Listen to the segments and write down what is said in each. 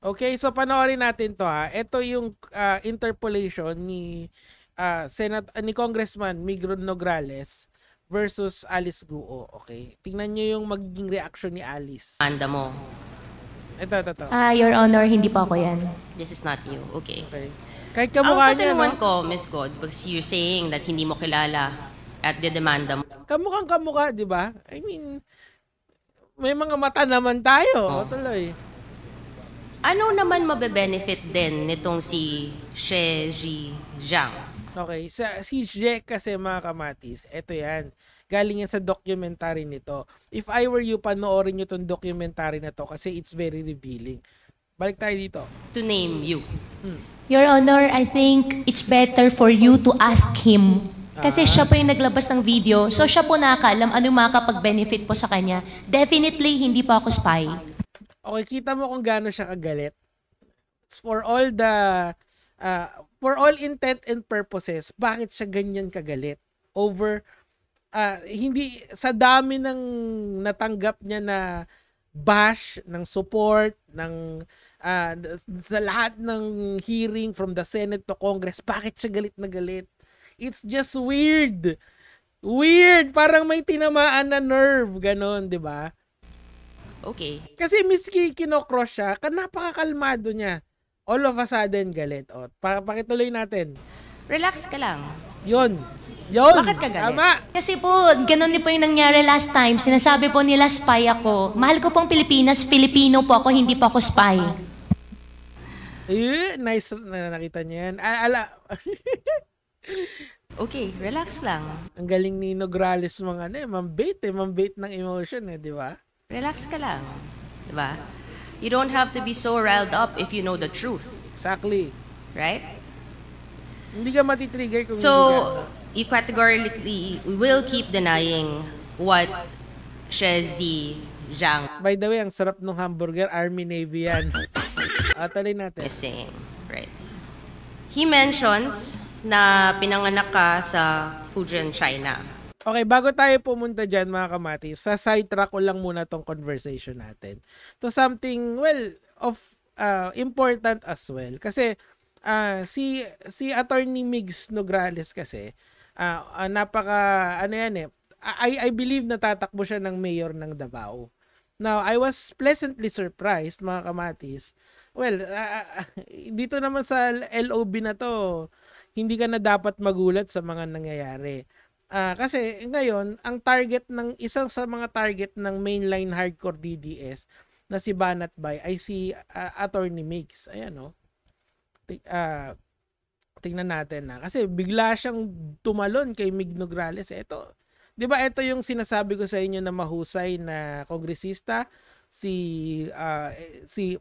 Okay, so panoorin natin to ha. Ito yung uh, interpolation ni uh, Senat uh, ni Congressman Migron Nograles versus Alice Guo. Okay. Tingnan niyo yung magiging reaction ni Alice. Anda mo. Ito, ito, ito. Ah, Your Honor, hindi po ako yan. This is not you. Okay. okay. Kahit kamukha niya, no? Ang ko, Miss God, because you're saying that hindi mo kilala at didemanda mo. Kamukhang kamukha, di ba? I mean, may mga mata naman tayo. Oh. O, tuloy. Ano naman mabe-benefit din nitong si She Ji Zhang? Okay, sa si Jack kasi mga kamatis, eto yan. Galing yan sa documentary nito. If I were you, panoorin nyo tong documentary na to kasi it's very revealing. Balik tayo dito. To name you. Hmm. Your Honor, I think it's better for you to ask him. Kasi ah. siya po yung naglabas ng video, so siya po nakakaalam ano yung makakapag-benefit po sa kanya. Definitely, hindi po ako spy. Okay, kita mo kung gaano siya kagalit. It's for all the uh, for all intent and purposes, bakit siya ganyan kagalit over uh, hindi sa dami ng natanggap niya na bash ng support ng uh, sa lahat ng hearing from the Senate to Congress bakit siya galit na galit it's just weird weird parang may tinamaan na nerve ganun 'di ba Okay. Kasi miski kinocross siya, napakakalmado niya. All of a sudden, galit. O, pa pakituloy natin. Relax ka lang. Yun. Yun. Bakit ka galit? Tama. Kasi po, ganun din po yung nangyari last time. Sinasabi po nila spy ako. Mahal ko pong Pilipinas. Filipino po ako, hindi po ako spy. Eh, nice na nakita niya yan. A- ah, ala. okay, relax lang. Ang galing ni Nograles mga ano eh, mambait eh, mambait ng emotion eh, di ba? Relax ka lang. Diba? You don't have to be so riled up if you know the truth. Exactly. Right? Hindi ka matitrigger kung So, you categorically will keep denying what Shezi Zhang. By the way, ang sarap ng hamburger, Army Navy yan. Atalin ah, natin. Is right. He mentions na pinanganak ka sa Fujian, China. Okay, bago tayo pumunta dyan mga kamatis, sa sidetrack ko lang muna tong conversation natin. To something, well, of uh, important as well. Kasi uh, si si Attorney Migs Nograles kasi, uh, uh, napaka, ano yan eh, I, I believe natatakbo siya ng mayor ng Davao. Now, I was pleasantly surprised mga kamatis. Well, uh, dito naman sa LOB na to, hindi ka na dapat magulat sa mga nangyayari. Uh, kasi ngayon, ang target ng isang sa mga target ng mainline hardcore DDS na si Banat Bay ay si uh, Attorney Mix. Ayan no. T- uh, tingnan ah, natin na. Kasi bigla siyang tumalon kay Mig Nograles. Ito, 'di ba ito yung sinasabi ko sa inyo na mahusay na kongresista si uh, si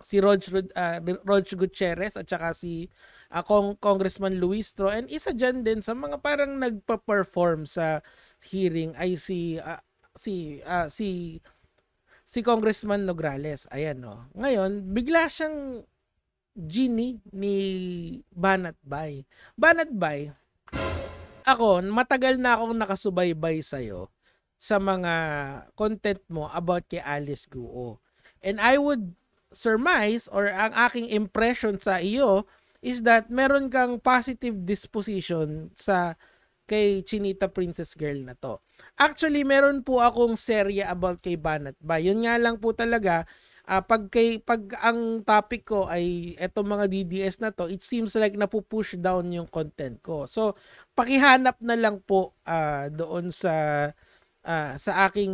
si Rog uh, Rog Gutierrez at saka si uh, ah, Cong- Congressman Tro and isa dyan din sa mga parang nagpa-perform sa hearing ay si uh, si uh, si si Congressman Nograles. Ayan no. Oh. Ngayon, bigla siyang genie ni Banat Bay. Banat Bay, ako, matagal na akong nakasubaybay sa'yo sa mga content mo about kay Alice Guo. And I would surmise or ang aking impression sa iyo is that meron kang positive disposition sa kay Chinita Princess Girl na to. Actually, meron po akong serya about kay Banat Ba. Yun nga lang po talaga, uh, pag, kay, pag ang topic ko ay etong mga DDS na to, it seems like napupush down yung content ko. So, pakihanap na lang po uh, doon sa uh, sa aking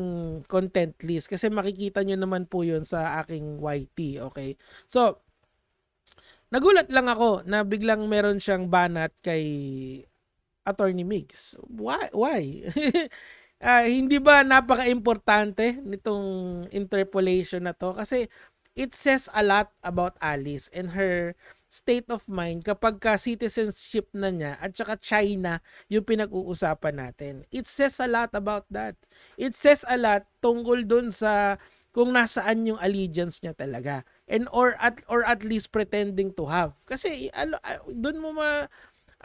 content list kasi makikita nyo naman po yun sa aking YT, okay? So, Nagulat lang ako na biglang meron siyang banat kay Attorney Mix. Why? Why? uh, hindi ba napaka-importante nitong interpolation na to? Kasi it says a lot about Alice and her state of mind kapag ka citizenship na niya at saka China yung pinag-uusapan natin. It says a lot about that. It says a lot tungkol dun sa kung nasaan yung allegiance niya talaga and or at or at least pretending to have kasi ano ah, doon mo ma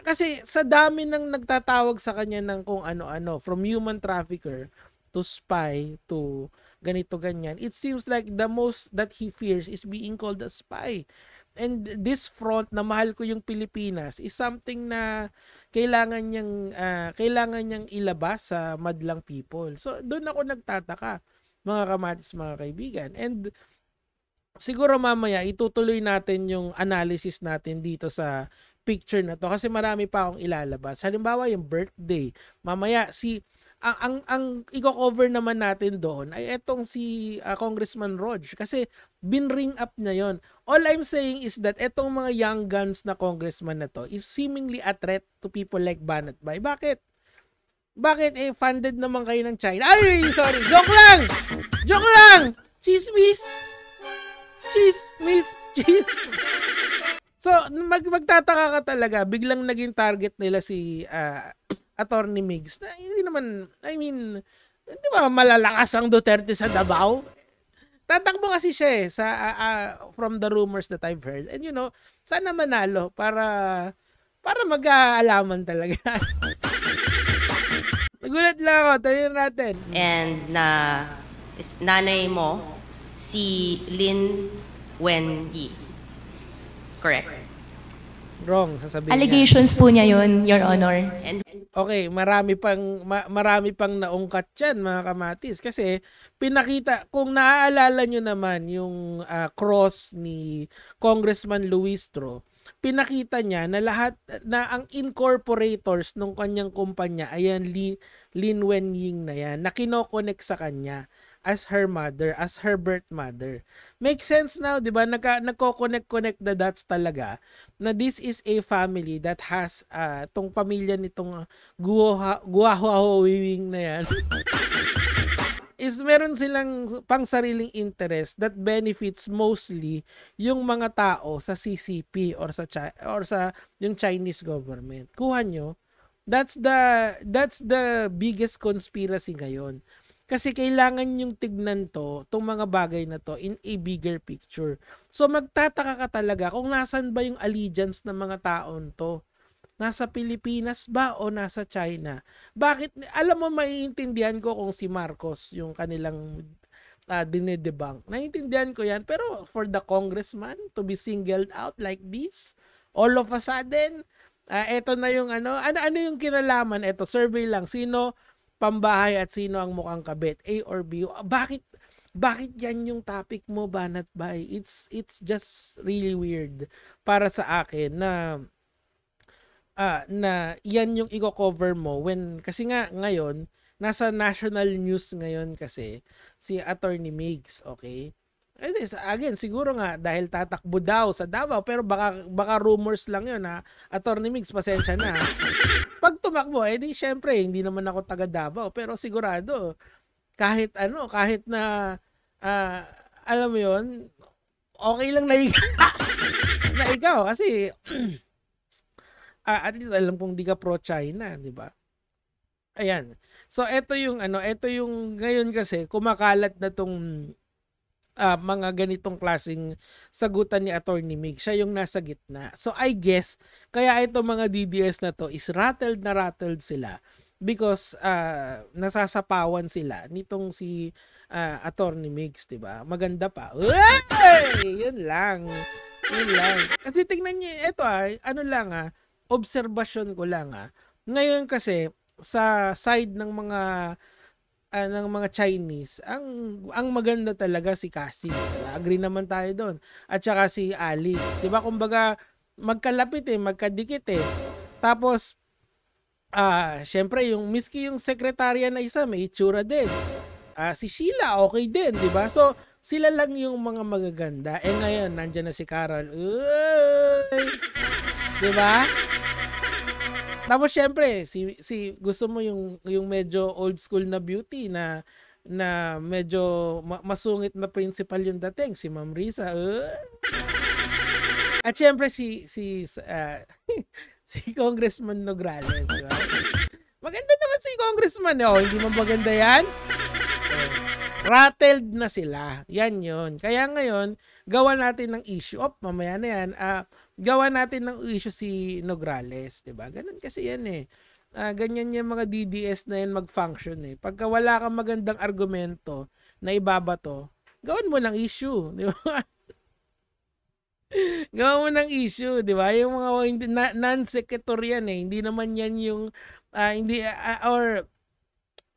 kasi sa dami ng nagtatawag sa kanya ng kung ano-ano from human trafficker to spy to ganito ganyan it seems like the most that he fears is being called a spy and this front na mahal ko yung Pilipinas is something na kailangan niyang uh, kailangan niyang ilabas sa madlang people so doon ako nagtataka mga kamatis mga kaibigan and siguro mamaya itutuloy natin yung analysis natin dito sa picture na to kasi marami pa akong ilalabas. Halimbawa yung birthday. Mamaya si ang ang, ang i-cover naman natin doon ay etong si uh, Congressman Rodge kasi bin-ring up niya yon. All I'm saying is that etong mga young guns na congressman na to is seemingly a threat to people like Banat Bay. Bakit? Bakit eh funded naman kayo ng China? Ay, sorry. Joke lang. Joke lang. Chismis. Chismis! Chismis! So, mag magtataka ka talaga, biglang naging target nila si uh, Attorney Migs. Na, hindi naman, I mean, di ba malalakas ang Duterte sa Davao? Tatakbo kasi siya eh, sa, uh, uh, from the rumors that I've heard. And you know, sana manalo para para mag-aalaman talaga. Nagulat lang ako, tanyan natin. And na uh, nanay mo, si Lin Wen Yi. Correct? Wrong, sasabihin Allegations niya. po niya yun, Your Honor. Okay, marami pang ma, marami pang naungkat yan, mga kamatis kasi pinakita kung naaalala niyo naman yung uh, cross ni Congressman Luistro, pinakita niya na lahat na ang incorporators ng kanyang kumpanya ayan Lin, Lin Wenying na yan na kinokonek sa kanya as her mother, as her birth mother. Make sense now, 'di ba? Nagka nagko-connect-connect the dots talaga na this is a family that has uh, tong pamilya nitong Guahuahuawing na 'yan. is meron silang pang sariling interest that benefits mostly yung mga tao sa CCP or sa Chi- or sa yung Chinese government. Kuha nyo, that's the that's the biggest conspiracy ngayon kasi kailangan yung tignan to, tong mga bagay na to, in a bigger picture. So magtataka ka talaga kung nasan ba yung allegiance ng mga taon to. Nasa Pilipinas ba o nasa China? Bakit, alam mo, maiintindihan ko kung si Marcos, yung kanilang uh, ah, dinedebank. Naiintindihan ko yan. Pero for the congressman to be singled out like this, all of a sudden, uh, eto na yung ano, ano, ano yung kinalaman, eto, survey lang, sino pambahay at sino ang mukhang kabit, A or B. Bakit bakit yan yung topic mo banat bay? It's it's just really weird para sa akin na uh, na yan yung i-cover mo when kasi nga ngayon nasa national news ngayon kasi si Attorney Migs, okay? Eh, again, siguro nga dahil tatakbo daw sa Davao pero baka baka rumors lang 'yon ha. Attorney Mix, pasensya na. Pag tumakbo, eh di syempre hindi naman ako taga Davao pero sigurado kahit ano, kahit na uh, alam mo 'yon, okay lang na ikaw, na ikaw kasi uh, at least alam kong di ka pro China, 'di ba? Ayan. So ito yung ano, ito yung ngayon kasi kumakalat na tong uh, mga ganitong klasing sagutan ni Attorney Mig. Siya yung nasa gitna. So I guess, kaya ito mga DDS na to is rattled na rattled sila because uh, nasasapawan sila nitong si uh, Attorney Migs, 'di ba? Maganda pa. Uy! 'Yun lang. 'Yun lang. Kasi tingnan niyo ito ah, ano lang ah, observation ko lang ah. Ngayon kasi sa side ng mga uh, ng mga Chinese, ang ang maganda talaga si Cassie. Agree naman tayo doon. At saka si Alice, 'di ba? Kumbaga magkalapit eh, magkadikit eh. Tapos ah, uh, syempre yung miski yung sekretarya na isa may itsura din. Uh, si Sheila okay din, 'di ba? So sila lang yung mga magaganda. Eh ngayon, nandiyan na si Carol. Uy! 'Di ba? Tapos syempre, si si gusto mo yung yung medyo old school na beauty na na medyo masungit na principal yung dating si Ma'am Risa. Uh. At syempre si si uh, si Congressman Nograles, di Maganda naman si Congressman, eh. oh, hindi man maganda 'yan. Oh, rattled na sila. Yan 'yon. Kaya ngayon, gawa natin ng issue. Op, mamaya na 'yan. Uh, gawa natin ng issue si Nograles, 'di ba? Ganun kasi 'yan eh. Uh, ganyan yung mga DDS na yan mag-function eh. Pagka wala kang magandang argumento na ibabato, gawin mo ng issue, 'di ba? gawin mo ng issue, 'di ba? Yung mga non-secretary yan eh. Hindi naman yan yung uh, hindi uh, or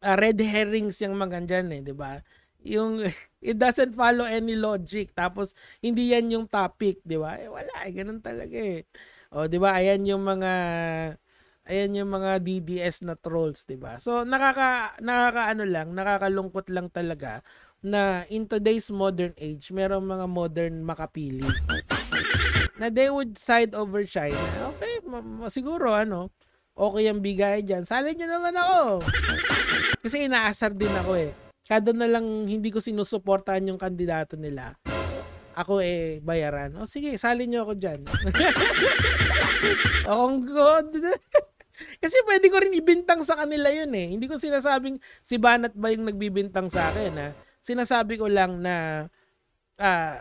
uh, red herrings 'yang mga 'yan eh, 'di ba? yung it doesn't follow any logic. Tapos hindi yan yung topic, 'di ba? Eh, wala, eh, ganun talaga eh. oh 'di ba? Ayan yung mga ayan yung mga DDS na trolls, 'di ba? So nakaka nakakaano lang, nakakalungkot lang talaga na in today's modern age, merong mga modern makapili na they would side over China. Okay, siguro ano, okay ang bigay diyan. Sali niyo naman ako. Kasi inaasar din ako eh kada na lang hindi ko sinusuportahan yung kandidato nila, ako eh bayaran. O sige, sali nyo ako dyan. oh God. Kasi pwede ko rin ibintang sa kanila yun eh. Hindi ko sinasabing si Banat ba yung nagbibintang sa akin ha. Sinasabi ko lang na uh,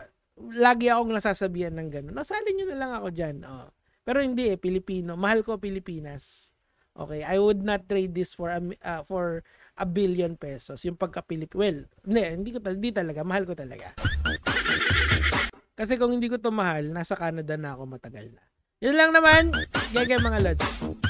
lagi akong nasasabihan ng gano'n. Nasali nyo na lang ako dyan. Oh. Pero hindi eh, Pilipino. Mahal ko Pilipinas. Okay, I would not trade this for uh, for a billion pesos yung pagka-Pilip. Well, hindi, hindi, ko, hindi talaga. Mahal ko talaga. Kasi kung hindi ko to mahal, nasa Canada na ako matagal na. Yun lang naman. Gagay mga lods.